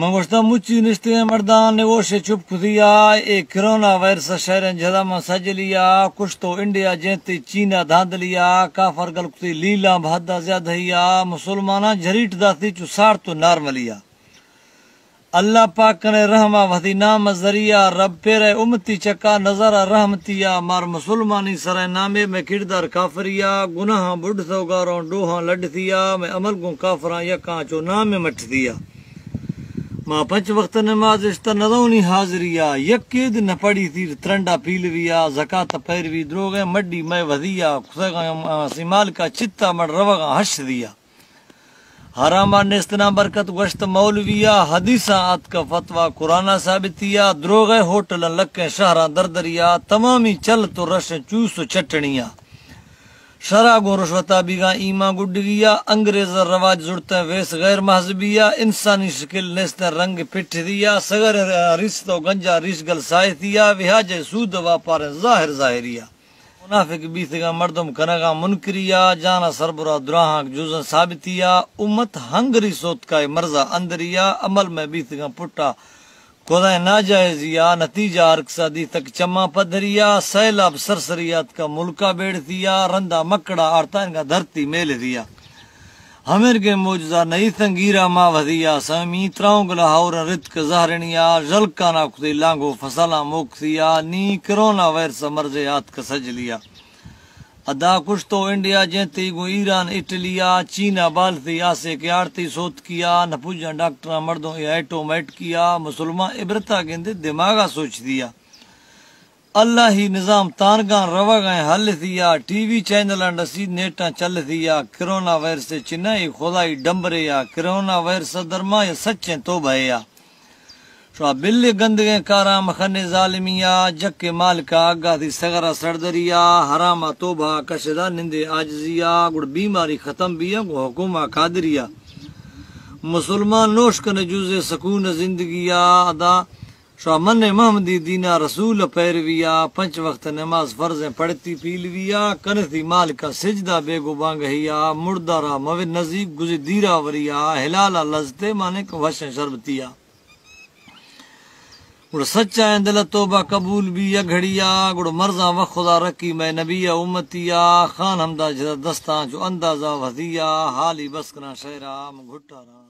Mamoshta muçi nişteye merdan ne voşe çup kudiya e korona virüsa şehrin cedama sajliya kuşto India jenti Çin'a dhandliya kafir galukti lila bhadda zyadhiya musulmana jarit dati çusar to normaliya अल्लाह पाक कने रहमा वदी नाम जरिया रब पेरे उम्मती चका नजारा रहमतिया मार मुसलमानी सरे नामे में किरदार काफरिया गुनाह बुढ़ सोगारों डोहा लड़ थिया में अमल गु काफरा यका चो नाम में मठ दिया मां पंच वक्त नमाज इश्ता नदौनी हाजरिया यकीद न पड़ी थी त्रंडा पीलविया जकात पैरवी द्रोगे मड्डी मैं वधिया सिमाल का चित्ता मड़ रवगा हश दिया हरामा नेस्तना बरकत गश्त मौलविया हदीसा आत का फतवा कुराना साबितिया द्रोगे होटल लक्के शहरा दरदरिया तमामी चल तो रश चूस चटनिया शरा गोरशवताबीगा ईमा गुडगिया अंग्रेज रवाज जुड़ते वेस गैर महजबिया इंसानी शकिल नेस्त रंग पिट दिया सगर रिश्तो गंजा रिशगल साहितिया विहाज सूद वापार जाहिर जाहिरिया मुनाफिक बीतगा मर्दम कनगा मुनकरिया जाना सरबरा दुराहा जुजन साबितिया उम्मत हंगरी सोत का मर्जा अंदरिया अमल में बीतगा पुट्टा कोदा नाजायज नतीजा अरकसादी तक चम्मा पधरिया सैलाब सरसरियात का मुल्का बेड़ दिया रंदा मकड़ा आरतान का धरती मेल दिया हमिर के मौजूदा नई संगीरा मा वधिया समी त्राउंग लाहौर रितक जहरनिया जलका ना खुदी लांगो फसला मोक दिया नी कोरोना वायरस मर्जे हाथ का सज लिया अदा कुछ तो इंडिया जैती गो ईरान इटलिया चीना बालती आसे क्यारती सोत किया नपुजा डॉक्टर मर्दों ऐटोमैट किया मुसलमान इबरता गेंदे दिमागा सोच दिया अल्लाह ही निज़ाम तानगा रवा गए हल थिया टीवी चैनल नसी नेटा चल थी थिया कोरोना वायरस चिन्ह खुदा ही डंबरे या कोरोना वायरस दरमा या सचें तो भया शुआ बिल गंदगे कारा मखन जालमिया जग के मालका आगा थी सगरा सरदरिया हरामा तोबा कशदा निंदे आजजिया गुड़ बीमारी खत्म भी है हुकुमा कादरिया मुसलमान नोश कन जुजे सकून जिंदगिया अदा शुआ मन महमदी दीना रसूल पैरविया पंच वक्त नमाज फर्ज पढ़ती पीलविया कन थी माल का सिजदा बेगो बांगहिया मुर्दारा मवे नजीब गुजे दीरा वरिया हिलाला लजते माने वश शरबतिया گڑ سچا دل توبہ قبول بھی یا گھڑیا گڑو مرزا و خدا رکی میں نبی امتیا خان حمدہ جدا دستان جو اندازہ وزیا حالی بسکنا شہرام گھٹا رام